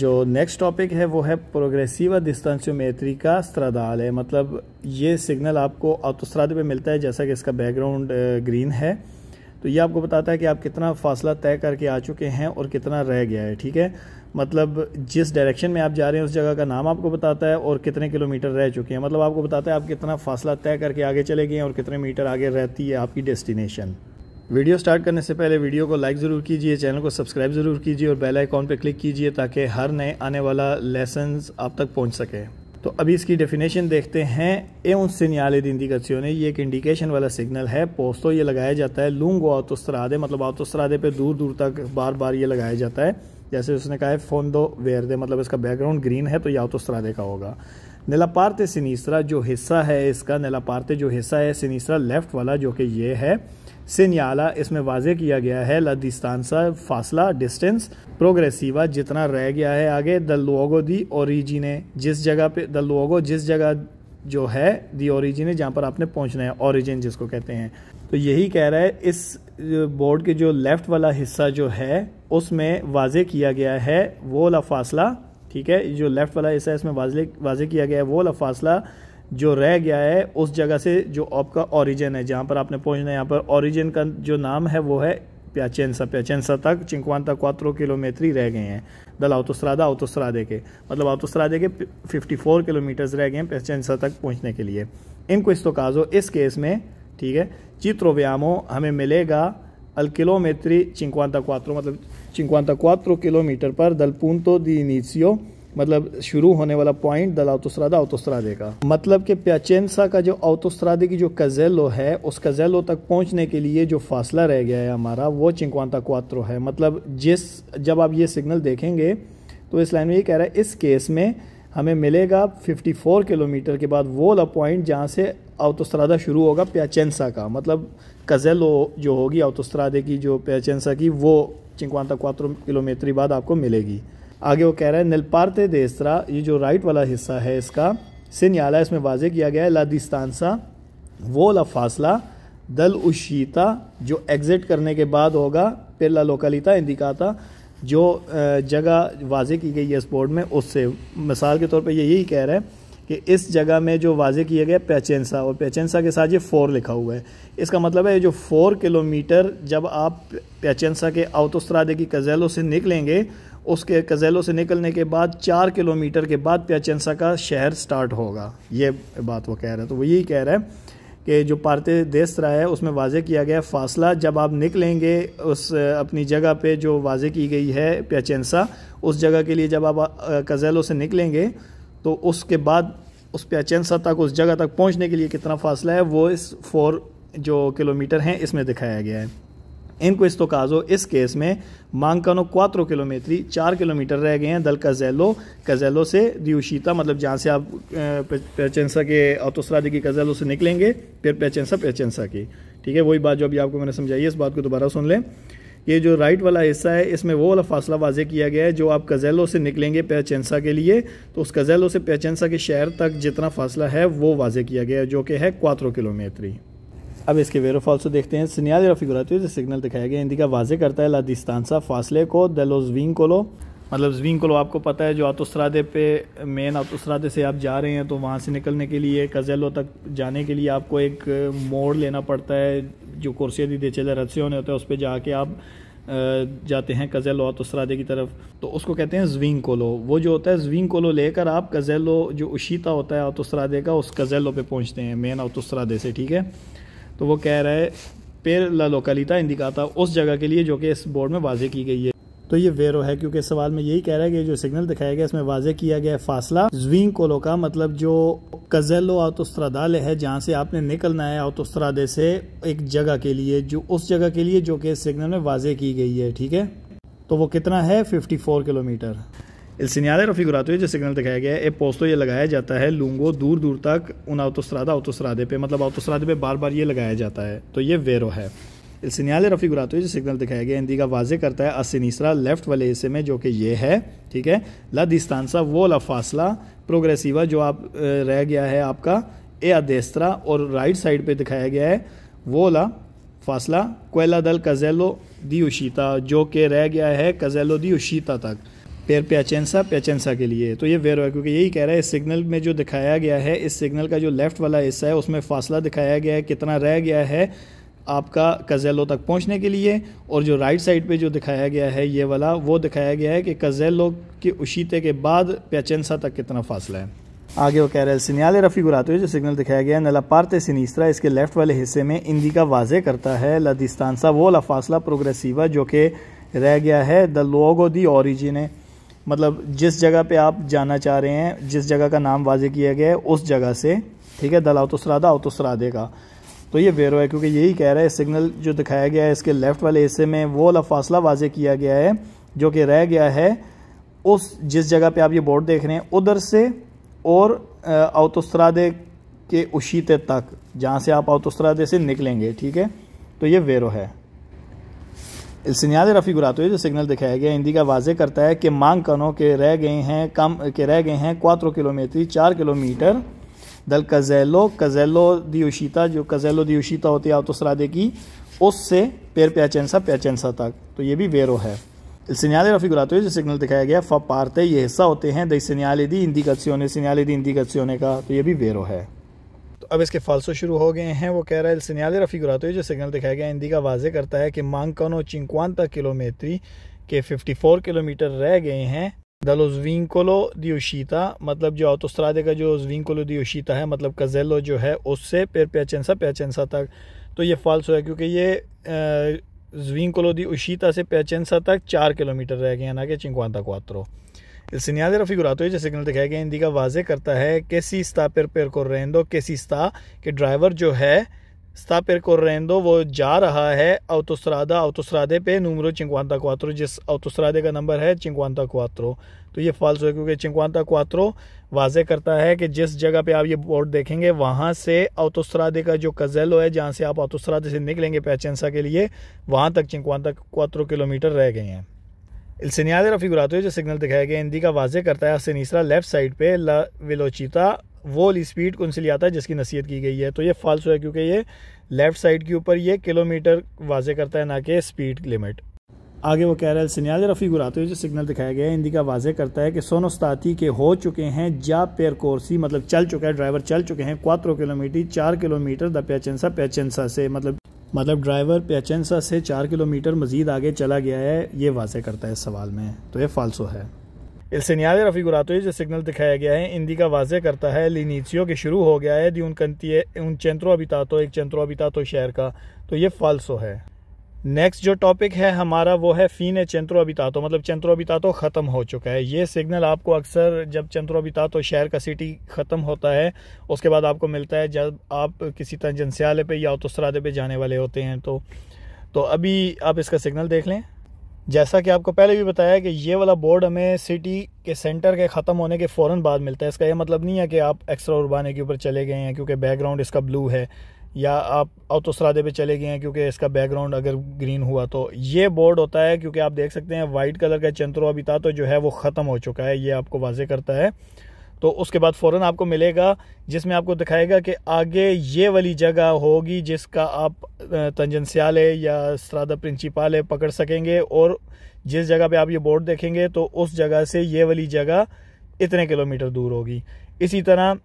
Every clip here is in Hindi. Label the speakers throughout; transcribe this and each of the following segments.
Speaker 1: जो नेक्स्ट टॉपिक है वो है प्रोग्रेसिव डिस्टेंसियोमेट्री का स्त्रादाल है मतलब ये सिग्नल आपको ऑटोस्त्राद पे मिलता है जैसा कि इसका बैकग्राउंड ग्रीन है तो ये आपको बताता है कि आप कितना फासला तय करके आ चुके हैं और कितना रह गया है ठीक है मतलब जिस डायरेक्शन में आप जा रहे हैं उस जगह का नाम आपको बताता है और कितने किलोमीटर रह चुके हैं मतलब आपको बताता है आप कितना फासला तय करके आगे चले गए हैं और कितने मीटर आगे रहती है आपकी डेस्टिनेशन वीडियो स्टार्ट करने से पहले वीडियो को लाइक ज़रूर कीजिए चैनल को सब्सक्राइब ज़रूर कीजिए और बेल आइकॉन पर क्लिक कीजिए ताकि हर नए आने वाला लेसन्स आप तक पहुंच सके तो अभी इसकी डेफिनेशन देखते हैं ए उन सिनियाले ने ये एक इंडिकेशन वाला सिग्नल है पोस्तो ये लगाया जाता है लूंगो आतोस्त्रादे मतलब आतोस्त्रादे पे दूर दूर तक बार बार ये लगाया जाता है जैसे उसने कहा है फोन दो वेयर दे मतलब इसका बैकग्राउंड ग्रीन है तो ये आतोस्त्रादे का होगा नीलापारते सिनीसरा जो हिस्सा है इसका नीलापारते जो हिस्सा है सिनीसरा लेफ्ट वाला जो कि ये है सिनयाला इसमें वाजे किया गया है लदिस्तान सा फासला डिस्टेंस प्रोग्रेसिवा जितना रह गया है आगे द लोगो दी ओरिजिने जिस जगह पे द लोगो जिस जगह जो है दी ओरिजिन जहाँ पर आपने पहुँचना है ओरिजिन जिसको कहते हैं तो यही कह रहा है इस बोर्ड के जो लेफ़्ट वाला हिस्सा जो है उसमें वाजे किया गया है वो ला फासला ठीक है जो लेफ़्ट वाला हिस्सा है इसमें वाजे वाजे किया गया है वो ला फासला जो रह गया है उस जगह से जो आपका ओरिजिन है जहाँ पर आपने पहुँचना है यहाँ पर ओरिजिन का जो नाम है वो है प्याचेंसा प्याचेंसा तक चिंकवानता क्वात्रो किलोमीटरी रह गए हैं दल आउतोसरादा आउतोसरादे के मतलब आउतोसरादे के 54 किलोमीटर्स रह गए हैं प्याचेंसा तक पहुँचने के लिए इन कुछ तो काजो इस केस में ठीक है चित्रो व्यामो हमें मिलेगा अल किलोमेत्री चिंकवानता क्वात्रो मतलब चिंकवानता क्वात्रो किलोमीटर पर दल तो दी नीसियो मतलब शुरू होने वाला पॉइंट दल अवतुस्रादा अवतुस्रादे का मतलब कि प्याचेंसा का जो अवतुस्रादे की जो कजेलो है उस कजेलो तक पहुंचने के लिए जो फासला रह गया है हमारा वो चिंकवांता क्वात्रो है मतलब जिस जब आप ये सिग्नल देखेंगे तो इस लाइन में ये कह रहा है इस केस में हमें मिलेगा 54 किलोमीटर के बाद वो वाला पॉइंट जहाँ से अवतुस्रादा शुरू होगा प्याचेंसा का मतलब कजेलो जो होगी अवतुस्रादे की जो प्याचेंसा की वो चिंकवांता क्वात्रो किलोमीटर बाद आपको मिलेगी आगे वो कह रहा है निलपारते देसरा ये जो राइट वाला हिस्सा है इसका सिन्याला इसमें वाजे किया गया है लादिस्तानसा वो ला फासला दल उशीता जो एग्ज़िट करने के बाद होगा फिर ला लोकलिता इंदिकाता जो जगह वाजे की गई है इस बोर्ड में उससे मिसाल के तौर पे ये यही कह रहा है कि इस जगह में जो वाजे किया गया पैचेंसा और पैचेंसा के साथ ये फोर लिखा हुआ है इसका मतलब है जो फोर किलोमीटर जब आप पैचेंसा के आउतोस्त्रादे की कजैलों से निकलेंगे उसके कज़ेलो से निकलने के बाद चार किलोमीटर के बाद प्याचेंसा का शहर स्टार्ट होगा ये बात वो कह रहा है तो वो यही कह रहा है कि जो पारते देसरा है उसमें वाजे किया गया फ़ासला जब आप निकलेंगे उस अपनी जगह पे जो वाजे की गई है प्याचेंसा उस जगह के लिए जब आप कज़ेलो से निकलेंगे तो उसके बाद उस प्याचेंसा तक उस जगह तक पहुँचने के लिए कितना फ़ासला है वो इस फोर जो किलोमीटर हैं इसमें दिखाया गया है इनको questo caso, तो इस केस में मांगकानो क्वात्रो किलोमीटरी चार किलोमीटर रह गए हैं दल कजैलो कजैलो से रियोशीता मतलब जहाँ से आप पेचेंसा के औतोसरादी की कजैलो से निकलेंगे फिर पेचेंसा पेचेंसा की ठीक है वही बात जो अभी आपको मैंने समझाई है इस बात को दोबारा सुन लें ये जो राइट वाला हिस्सा है इसमें वो वाला फासला वाजे किया गया है जो आप कजैलो से निकलेंगे पेचेंसा के लिए तो उस कजैलो से पेचेंसा के शहर तक जितना फासला है वो वाजह किया गया है जो कि है क्वात्रो किलोमीटरी अब इसके वेयर ऑफ देखते हैं सिनियाल या फिगुराती जो सिग्नल दिखाया गया इंदिका वाजे करता है लादिस्तानसा फासले को दलो जवीन को लो मतलब जवीन को लो आपको पता है जो आतुसरादे पे मेन आतुसरादे से आप जा रहे हैं तो वहाँ से निकलने के लिए कज़ेलो तक जाने के लिए आपको एक मोड़ लेना पड़ता है जो कुर्सियाँ दी दे चले रस्से होने होते हैं उस पर जाके आप जाते हैं कज़ेलो आतुसरादे की तरफ तो उसको कहते हैं जवीन कोलो वो जो होता है जवीन कोलो लेकर आप कज़ेलो जो उशीता होता है आतुसरादे का उस कज़ेलो पर पहुँचते हैं मेन आतुसरादे से ठीक है तो वो कह रहा है पेर ला लोकालिता इंदिकाता उस जगह के लिए जो कि इस बोर्ड में वाजे की गई है तो ये वेरो है क्योंकि सवाल में यही कह रहा है कि जो सिग्नल दिखाया गया इसमें वाजे किया गया है फासला ज्विंग कोलो का मतलब जो कजेलो आउतोस्त्रादाल है जहाँ से आपने निकलना है आउतोस्त्रादे से एक जगह के लिए जो उस जगह के लिए जो कि सिग्नल में वाजे की गई है ठीक है तो वो कितना है 54 किलोमीटर Il segnale raffigurato जो सिग्नल दिखाया गया है ए पोस्तो ये लगाया जाता है लूंगो दूर दूर तक उन autostrada autostrade पे मतलब autostrade पे बार बार ये लगाया जाता है तो ये वेरो है Il segnale raffigurato जो सिग्नल दिखाया गया हिंदी का वाजे करता है असिनीसरा लेफ्ट वाले हिस्से में जो कि ये है ठीक है ला दिस्तानसा वो ला फासला प्रोग्रेसिवा जो आप रह गया है आपका ए अदेस्तरा और राइट साइड पे दिखाया गया है वो ला फासला कोयला दल कजेलो दी उशीता जो कि रह गया है कजेलो दी उशीता तक पेयर प्याचेंसा प्याचेंसा के लिए तो ये वेर है क्योंकि यही कह रहा है इस सिग्नल में जो दिखाया गया है इस सिग्नल का जो लेफ़्ट वाला हिस्सा है उसमें फासला दिखाया गया है कितना रह गया है आपका कज़ेलो तक पहुंचने के लिए और जो राइट साइड पे जो दिखाया गया है ये वाला वो दिखाया गया है कि कज़ेलो के उशीते के बाद प्याचेंसा तक कितना फासला है आगे वो कह रहे हैं सिनियाले रफ़ी हुए जो सिग्नल दिखाया गया है नला पारते सिनीस्तरा इसके लेफ्ट वाले हिस्से में इंदी का वाजे करता है लदिस्तानसा वो लफासला प्रोग्रेसिवा जो कि रह गया है द लोगो दी ओरिजिन मतलब जिस जगह पे आप जाना चाह रहे हैं जिस जगह का नाम वाजे किया गया है उस जगह से ठीक है दलाउतसरादा तो अवतसरादे तो का तो ये वेरो है क्योंकि यही कह रहा है सिग्नल जो दिखाया गया है इसके लेफ़्ट वाले हिस्से में वो वाला फासला वाजे किया गया है जो कि रह गया है उस जिस जगह पे आप ये बोर्ड देख रहे हैं उधर से और अवतसरादे तो के उशीते तक जहाँ से आप अवतसरादे से निकलेंगे ठीक है तो ये वेरो है रफ़ीगुरा रफ़ी ये जो सिग्नल दिखाया गया हिंदी का वाजे करता है कि मांग कनो के रह गए हैं कम के रह गए हैं क्वात्रो किलोमीटरी चार किलोमीटर दल कजैलो कजैलो दियोशीता जो कजैलो दियोशीता होती है आउतसरादे की उससे पेर प्याचेंसा प्याचेंसा तक तो ये भी वेरो है रफ़ीगुरा रफ़ी ये जो सिग्नल दिखाया गया फ पारते ये हिस्सा होते हैं दई सिनियाले दी हिंदी कच्यों होने सिनियाले दी हिंदी कच्यों होने का तो ये भी वेरो है अब इसके फालसो शुरू हो गए हैं वो कह रहा है सिनियाले रफ़ी गुरातो जो सिग्नल दिखाया गया हिंदी का वाजे करता है कि मांगकनो चिंकवानता किलोमेटरी के 54 किलोमीटर रह गए हैं दलो ज्विंकोलो दियोशीता मतलब जो ऑटोस्ट्रादे का जो ज्विंकोलो दियोशीता है मतलब कजेलो जो है उससे फिर प्याचेंसा प्याचेंसा तक तो ये फालसो है क्योंकि ये दी दियोशीता से प्याचेंसा तक चार किलोमीटर रह गए हैं ना कि चिंकवानता क्वात्रो Il segnale raffigurato है जैसे कि दिखाया गया हिंदी का वाजे करता है कैसी स्ता पर पेर को रहन दो कैसी स्ता कि ड्राइवर जो है स्ता पर को रहन दो वो जा रहा है अवतुसरादा अवतुसरादे पे नूमरो चिंकवानता क्वात्रो जिस अवतुसरादे का नंबर है चिंकवानता क्वात्रो तो ये फाल्स है क्योंकि चिंकवानता क्वात्रो वाजे करता है कि जिस जगह पर आप ये बोर्ड देखेंगे वहाँ से अवतुसरादे का जो कज़ेलो है जहाँ से आप अवतुसरादे से निकलेंगे पैचेंसा के लिए वहाँ तक चिंकवानता क्वात्रो किलोमीटर रह गए हैं Il segnale raffigurato जो सिग्नल दिखाया गया हिंदी का वाजह करता है सिनीसरा लेफ्ट साइड पे ला विलोचिता वो स्पीड कौन सी लियाता है जिसकी नसीहत की गई है तो ये फाल्स है क्योंकि ये लेफ्ट साइड के ऊपर ये किलोमीटर वाजे करता है ना कि स्पीड लिमिट आगे वो कह रहे है सिनियाल रफ़ी गुराते जो सिग्नल दिखाया गया है हिंदी का वाजे करता है कि सोनोस्ताती के हो चुके हैं जा पेर कोर्सी मतलब चल चुका है ड्राइवर चल चुके हैं क्वात्रो किलोमीटर चार किलोमीटर द पैचेंसा पैचेंसा से मतलब मतलब ड्राइवर पेचेंसा से चार किलोमीटर मजीद आगे चला गया है ये वाजह करता है इस सवाल में तो ये फालसो है इल्सनियाद रफ़ी गुरातोई जो सिग्नल दिखाया गया है हिंदी का वाजह करता है लिनीचियो के शुरू हो गया है दी उन कंती उन चेंत्रो अबिता तो एक चेंत्रो अबिता तो शहर का तो ये फालसो है नेक्स्ट जो टॉपिक है हमारा वो है फीन चंद्रो अबितातो मतलब चंत्रो अबितातो ख़त्म हो चुका है ये सिग्नल आपको अक्सर जब चंद्रो अबितातो शहर का सिटी ख़त्म होता है उसके बाद आपको मिलता है जब आप किसी तंजनस्याले पे या उतरादे पे जाने वाले होते हैं तो तो अभी आप इसका सिग्नल देख लें जैसा कि आपको पहले भी बताया कि ये वाला बोर्ड हमें सिटी के सेंटर के ख़त्म होने के फ़ौर बाद मिलता है इसका यह मतलब नहीं है कि आप एक्स्ट्रा उर्बाने के ऊपर चले गए हैं क्योंकि बैकग्राउंड इसका ब्लू है या आप अवतोसरादे पे चले गए हैं क्योंकि इसका बैकग्राउंड अगर ग्रीन हुआ तो ये बोर्ड होता है क्योंकि आप देख सकते हैं वाइट कलर का चंत्रो अबिता तो जो है वो ख़त्म हो चुका है ये आपको वाजे करता है तो उसके बाद फ़ौर आपको मिलेगा जिसमें आपको दिखाएगा कि आगे ये वाली जगह होगी जिसका आप तंजनस्याले या प्रिंसिपाल है पकड़ सकेंगे और जिस जगह पे आप ये बोर्ड देखेंगे तो उस जगह से ये वाली जगह इतने किलोमीटर दूर होगी इसी तरह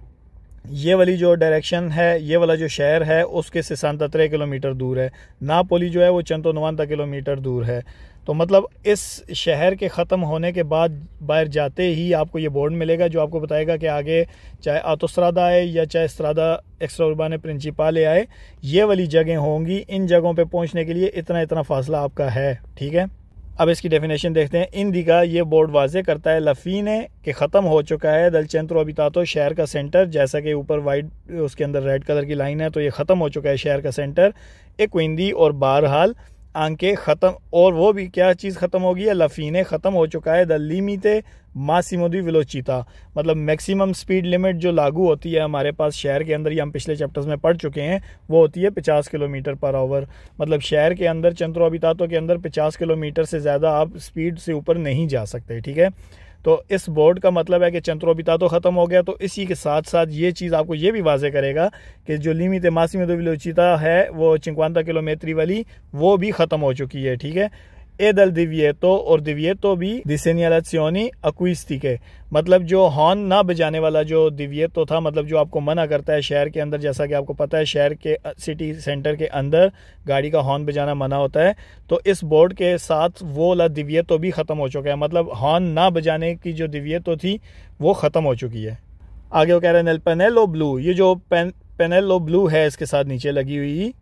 Speaker 1: ये वाली जो डायरेक्शन है ये वाला जो शहर है उसके से सतारह किलोमीटर दूर है नापोली जो है वो चंदो नवानता किलोमीटर दूर है तो मतलब इस शहर के ख़त्म होने के बाद बाहर जाते ही आपको ये बोर्ड मिलेगा जो आपको बताएगा कि आगे चाहे आतोस्रादा आए या चाहे स्त्रादा एक्स्ट्राबान प्रिंसिपाले आए ये वाली जगह होंगी इन जगहों पर पहुँचने के लिए इतना इतना फासला आपका है ठीक है अब इसकी डेफिनेशन देखते हैं इन दिगा ये बोर्ड वाजे करता है लफीने कि ख़त्म हो चुका है दल चंत्रो अबिता तो शहर का सेंटर जैसा कि ऊपर वाइट उसके अंदर रेड कलर की लाइन है तो ये ख़त्म हो चुका है शहर का सेंटर एक विंदी और बहरहाल आंखें ख़त्म और वो भी क्या चीज़ ख़त्म हो गई है लफीने ख़त्म हो चुका है द लिमिते मासीमोदी विलोचिता मतलब मैक्सिमम स्पीड लिमिट जो लागू होती है हमारे पास शहर के अंदर ये हम पिछले चैप्टर्स में पढ़ चुके हैं वो होती है 50 किलोमीटर पर आवर मतलब शहर के अंदर चंद्रो अबितातों के अंदर 50 किलोमीटर से ज़्यादा आप स्पीड से ऊपर नहीं जा सकते ठीक है तो इस बोर्ड का मतलब है कि चंद्रोबिता तो ख़त्म हो गया तो इसी के साथ साथ ये चीज़ आपको ये भी वाजे करेगा कि जो लीमी तेमासी में दो विलोचिता है वो चिंकवानता किलोमेत्री वाली वो भी ख़त्म हो चुकी है ठीक है ed al divieto और divieto भी disegnalazioni acquistiche मतलब जो हॉर्न ना बजाने वाला जो दिव्य तो था मतलब जो आपको मना करता है शहर के अंदर जैसा कि आपको पता है शहर के सिटी सेंटर के अंदर गाड़ी का हॉर्न बजाना मना होता है तो इस बोर्ड के साथ वो वाला तो भी ख़त्म हो चुका है मतलब हॉर्न ना बजाने की जो दिव्यतो थी वो ख़त्म हो चुकी है आगे वो कह रहे हैं पेनेलो ब्लू ये जो पेन पेनेलो ब्लू है इसके साथ नीचे लगी हुई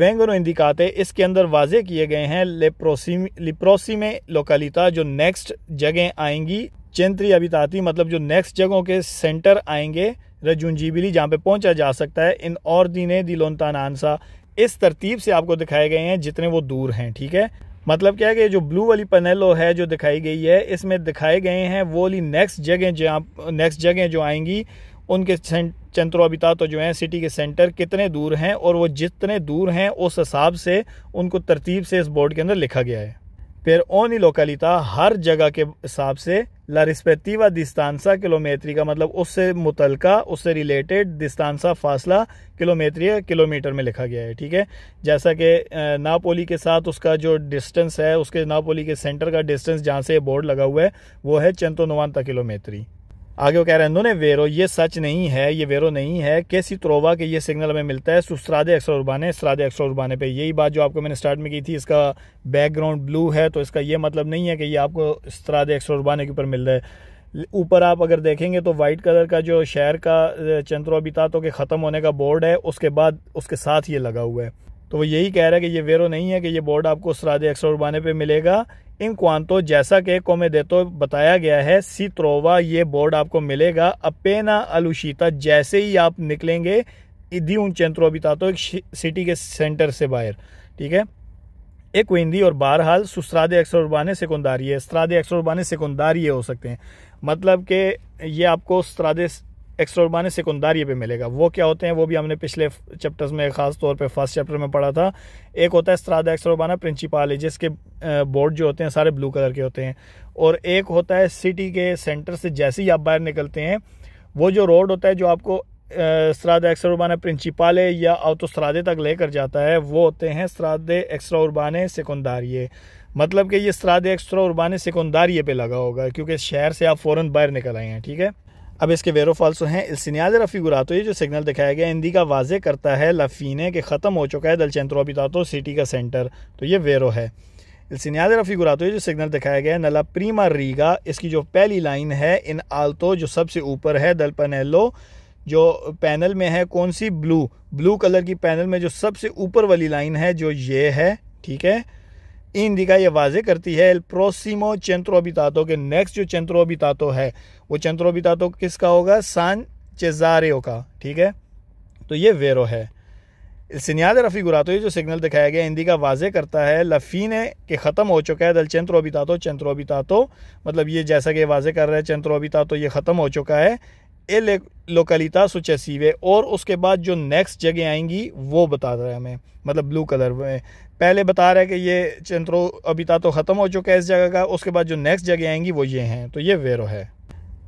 Speaker 1: वेंगनो इंदिकाते इसके अंदर वाजे किए गए हैं लेप्रोसीम लिप्रोसी में लोकलिता जो नेक्स्ट जगह आएंगी चेंत्री अबिताती मतलब जो नेक्स्ट जगहों के सेंटर आएंगे रजुंजीबिली जहाँ पे पहुंचा जा सकता है इन और दीने दिलोनतानसा इस तरतीब से आपको दिखाए गए हैं जितने वो दूर हैं ठीक है मतलब क्या है कि जो ब्लू वाली पनेलो है जो दिखाई गई है इसमें दिखाए गए हैं वो वाली नेक्स्ट जगह जहाँ नेक्स्ट जगह जो आएंगी उनके चंद्रोबिता तो जो हैं सिटी के सेंटर कितने दूर हैं और वो जितने दूर हैं उस हिसाब से उनको तरतीब से इस बोर्ड के अंदर लिखा गया है फिर ओनी लोकलिता हर जगह के हिसाब से ला व दिस्तानसा किलोमेट्री का मतलब उससे मुतलका उससे रिलेटेड दिस्तानसा फासला किलोमेट्री या किलोमीटर में लिखा गया है ठीक है जैसा कि नापोली के साथ उसका जो डिस्टेंस है उसके नापोली के सेंटर का डिस्टेंस जहाँ से बोर्ड लगा हुआ है वो है चंतो नवानता किलोमेट्री आगे वो कह रहे हैं दोनों वेरो ये सच नहीं है ये वेरो नहीं है कैसी त्रोवा के ये सिग्नल हमें मिलता है सुस्रादे एक्सरा उर्बाने सरादे एक्सरा उर्बाने पे यही बात जो आपको मैंने स्टार्ट में की थी इसका बैकग्राउंड ब्लू है तो इसका ये मतलब नहीं है कि ये आपको सरादे एक्सरा उर्बाने के ऊपर मिल रहा है ऊपर आप अगर देखेंगे तो वाइट कलर का जो शहर का चंद्रो अबितातो के ख़त्म होने का बोर्ड है उसके बाद उसके साथ ये लगा हुआ है तो वो यही कह रहा है कि ये वेरो नहीं है कि ये बोर्ड आपको सराद एक्सरबाने पे मिलेगा इन क्वांतो जैसा कि कोमे देतो बताया गया है सी त्रोवा ये बोर्ड आपको मिलेगा अपेना अलुशीता जैसे ही आप निकलेंगे इधी उन चंत्रो बितातो एक सिटी के सेंटर से बाहर ठीक है एक विंदी और बहरहाल अक्सर एक्सरबाने सेकुंदारी है स्त्रादे एक्सरबाने सेकुंदारी हो सकते हैं मतलब कि ये आपको स्त्रादे एक्स्ट्रोरबान सिकुंदारी पे मिलेगा वो क्या होते हैं वो भी हमने पिछले चैप्टर्स में खास तौर पे फर्स्ट चैप्टर में पढ़ा था एक होता है स्त्रादा एक्स्ट्रोबाना प्रिंसिपाल जिसके बोर्ड जो होते हैं सारे ब्लू कलर के होते हैं और एक होता है सिटी के सेंटर से जैसे ही आप बाहर निकलते हैं वो जो रोड होता है जो आपको स्राद एक्सरा प्रिंसिपाले या अवतोस्रादे तक लेकर जाता है वो होते हैं स्राद एक्सरा उर्बान सिकुंदारी मतलब कि ये स्राद एक्सरा उर्बान सिकंदारिए पे लगा होगा क्योंकि शहर से आप फ़ौरन बाहर निकल आए हैं ठीक है अब इसके वेरो फाल्सो हैं इल्सिनियाज रफ़ी गुरातो ये जो सिग्नल दिखाया गया हिंदी का वाजे करता है लफीने के ख़त्म हो चुका है दलचंत्रो अबितातो सिटी का सेंटर तो ये वेरो है इल्सनियाज रफ़ी गुरातो ये जो सिग्नल दिखाया गया है नला प्रीमा रीगा इसकी जो पहली लाइन है इन आलतो जो सबसे ऊपर है दल पनेलो जो पैनल में है कौन सी ब्लू ब्लू कलर की पैनल में जो सबसे ऊपर वाली लाइन है जो ये है ठीक है इंदिका ये वाजे करती है एल प्रोसीमो चेंत्रोबितातो के नेक्स्ट जो चेंत्रोबितातो है वो चेंत्रोबितातो किसका होगा सान चेजारियो का ठीक है तो ये वेरो है सिनियाद रफ़ी गुरातो ये जो सिग्नल दिखाया गया हिंदी का वाजे करता है लफीने के ख़त्म हो चुका है दल चंत्रोबितातो तो मतलब ये जैसा कि वाजे कर रहे हैं तो ये ख़त्म हो चुका है ए लोकलिता सुचेसीवे और उसके बाद जो नेक्स्ट जगह आएंगी वो बता रहा है हमें मतलब ब्लू कलर में पहले बता रहा है कि ये चंद्रो अबिता तो ख़त्म हो चुका है इस जगह का उसके बाद जो नेक्स्ट जगह आएंगी वो ये हैं तो ये वेरो है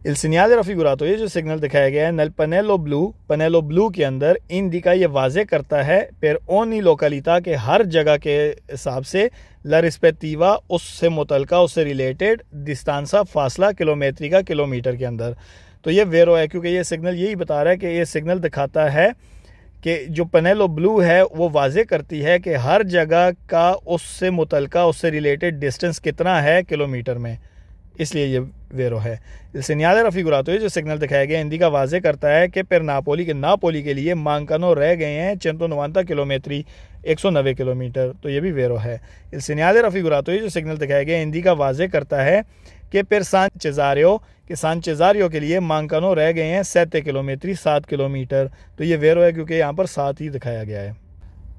Speaker 1: इल रफी रफ़ी तो ये जो सिग्नल दिखाया गया है नल पनेलो ब्लू पनेलो ब्लू के अंदर इन दिखा ये वाजे करता है पेर ओनी लोकलिता के हर जगह के हिसाब से लरिस्पेतीवा उससे मुतलका उससे रिलेटेड दिस्तानसा फासला किलोमेट्री का किलोमीटर के अंदर तो ये वेरो है क्योंकि ये सिग्नल यही बता रहा है कि ये सिग्नल दिखाता है कि जो पनेलो ब्लू है वो वाजे करती है कि हर जगह का उससे मुतलका उससे रिलेटेड डिस्टेंस कितना है किलोमीटर में इसलिए ये वेरो है जैसे न्याज रफ़ी गुरातो ये जो सिग्नल दिखाया गया हिंदी का वाजे करता है कि पर नापोली के नापोली के लिए मांगकनो रह गए हैं चंतो नवानता किलोमीटरी एक सौ नबे किलोमीटर तो ये भी वेरो है इससे न्याज रफ़ी गुरातो ये जो सिग्नल दिखाया गया हिंदी का वाजे करता है कि फिर सान चेजारियो कि सान चेजारियो के लिए मांकानो रह गए हैं सैते किलोमीटर सात किलोमीटर तो ये वेरो है क्योंकि यहाँ पर सात ही दिखाया गया है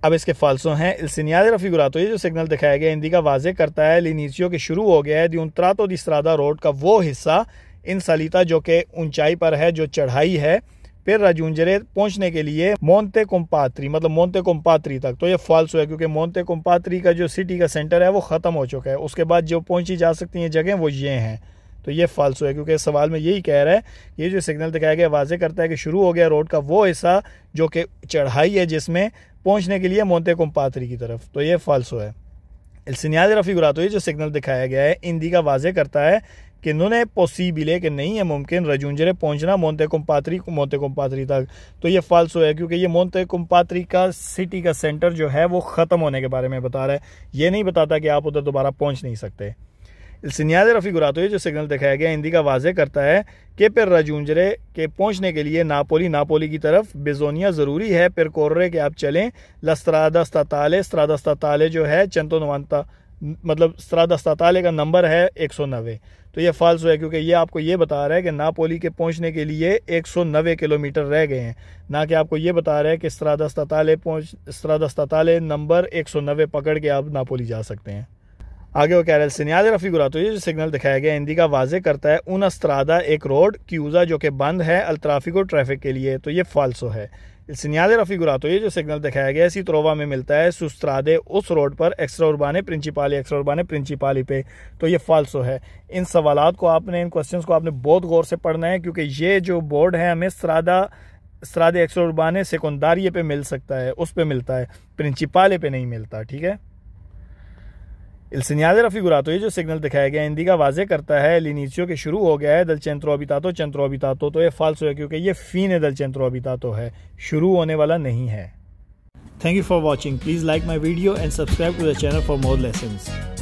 Speaker 1: अब इसके फालसो हैं इल्सिनियाद रफीगुरा तो ये जो सिग्नल दिखाया गया इंदी का वाजे करता है लिनीसियो के शुरू हो गया है दी तो दिसरादा रोड का वो हिस्सा इन सलीता जो कि ऊंचाई पर है जो चढ़ाई है फिर राजूंजरे पहुंचने के लिए मोन्ते कुम्पात्री मतलब मोन्ते कुम्पात्री तक तो ये फॉल्स है क्योंकि मोन्ते कुम्पात्री का जो सिटी का सेंटर है वो ख़त्म हो चुका है उसके बाद जो पहुंची जा सकती हैं जगह वो ये हैं तो ये फालस है क्योंकि सवाल में यही कह रहा है ये जो सिग्नल दिखाया गया वाजे करता है कि शुरू हो गया रोड का वो हिस्सा जो कि चढ़ाई है जिसमें पहुंचने के लिए मोन्ते कुम्पात्री की तरफ तो ये फालसो है सिनियाज रफ़ी गुरा तो ये जो सिग्नल दिखाया गया है इंदी का वाजे करता है que non è possibile, che नहीं है मुमकिन रजुंजरे पहुंचना मोनते कुम्पात्री मोन्ते कुम्पात्री तक तो ये फालसो है क्योंकि ये मोन्ते कुम्पात्री का सिटी का सेंटर जो है वो ख़त्म होने के बारे में बता रहा है ये नहीं बताता कि आप उधर दोबारा पहुंच नहीं सकते सिनियाज रफ़ी गुरातोई जो सिग्नल दिखाया गया हिंदी का वाजह करता है कि फिर रजूंजरे के पहुंचने के लिए नापोली नापोली की तरफ बेजोनिया ज़रूरी है फिर कोर्रे के आप चलें लस्तरादा स्ताले स्त्रादा स्ताले जो है चंतो नवानता मतलब सरा दस्ताले का नंबर है एक सौ नबे तो ये फाल्स है क्योंकि ये आपको ये बता रहा है कि नापोली के पहुंचने के लिए एक सौ नबे किलोमीटर रह गए हैं ना कि आपको ये बता रहा है कि सरा दस्ताले पहुँच सरा दस्ताले नंबर एक सौ नबे पकड़ के आप नापोली जा सकते हैं आगे वो कह रहे हैं सिनियाज रफ़ी गुरा तो ये जो सिग्नल दिखाया गया हिंदी का वाजे करता है उन अस्त्रादा एक रोड क्यूज़ा जो कि बंद है अल और ट्रैफिक के लिए तो ये फालसो है Il segnale raffigurato, ये जो सिग्नल दिखाया गया है सित्रोवा में मिलता है सुस्त्रादे उस रोड पर एक्स्ट्रा उर्बान प्रिंसिपाली एक्स्ट्रा उर्बान प्रिंसिपाली पे तो ये फालसो है इन सवाल को आपने इन क्वेश्चन को आपने बहुत गौर से पढ़ना है क्योंकि ये जो बोर्ड है हमें सरादा स्रादे एक्स्ट्रा उर्बाने सेकुंदारिये पे मिल सकता है उस पर मिलता है प्रिंसिपाले पे नहीं मिलता ठीक है इल्सिनियाजर फिगुरा तो ये जो सिग्नल दिखाया गया हिंदी का वाजे करता है लिनीचियो के शुरू हो गया है दल चंत्रो अबितातो चंत्रो अबितातो तो ये फाल्स है क्योंकि ये फीन है दल चंत्रो अबितातो है शुरू होने वाला नहीं है thank you for watching please like my video and subscribe to the channel for more lesson